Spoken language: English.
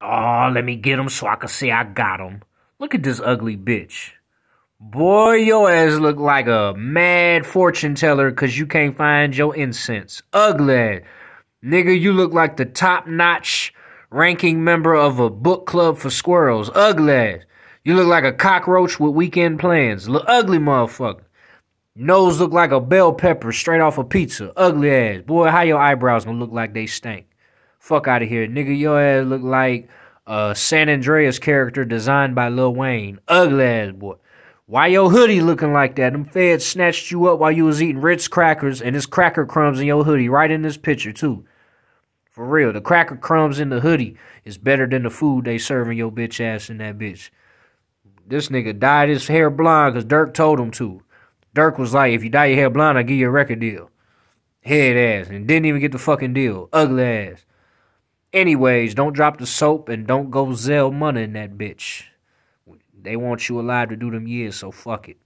Aw, oh, let me get him so I can say I got him. Look at this ugly bitch. Boy, your ass look like a mad fortune teller because you can't find your incense. Ugly. Nigga, you look like the top notch ranking member of a book club for squirrels. Ugly. You look like a cockroach with weekend plans. Look ugly motherfucker. Nose look like a bell pepper straight off a pizza. Ugly ass. Boy, how your eyebrows gonna look like they stink. Fuck out of here, nigga. Your ass look like a San Andreas character designed by Lil Wayne. Ugly ass boy. Why your hoodie looking like that? Them feds snatched you up while you was eating Ritz crackers, and there's cracker crumbs in your hoodie, right in this picture too. For real, the cracker crumbs in the hoodie is better than the food they serving your bitch ass in that bitch. This nigga dyed his hair blonde because Dirk told him to. Dirk was like, if you dye your hair blonde, I'll give you a record deal. Head ass, and didn't even get the fucking deal. Ugly ass. Anyways, don't drop the soap and don't go Zell money in that bitch. They want you alive to do them years, so fuck it.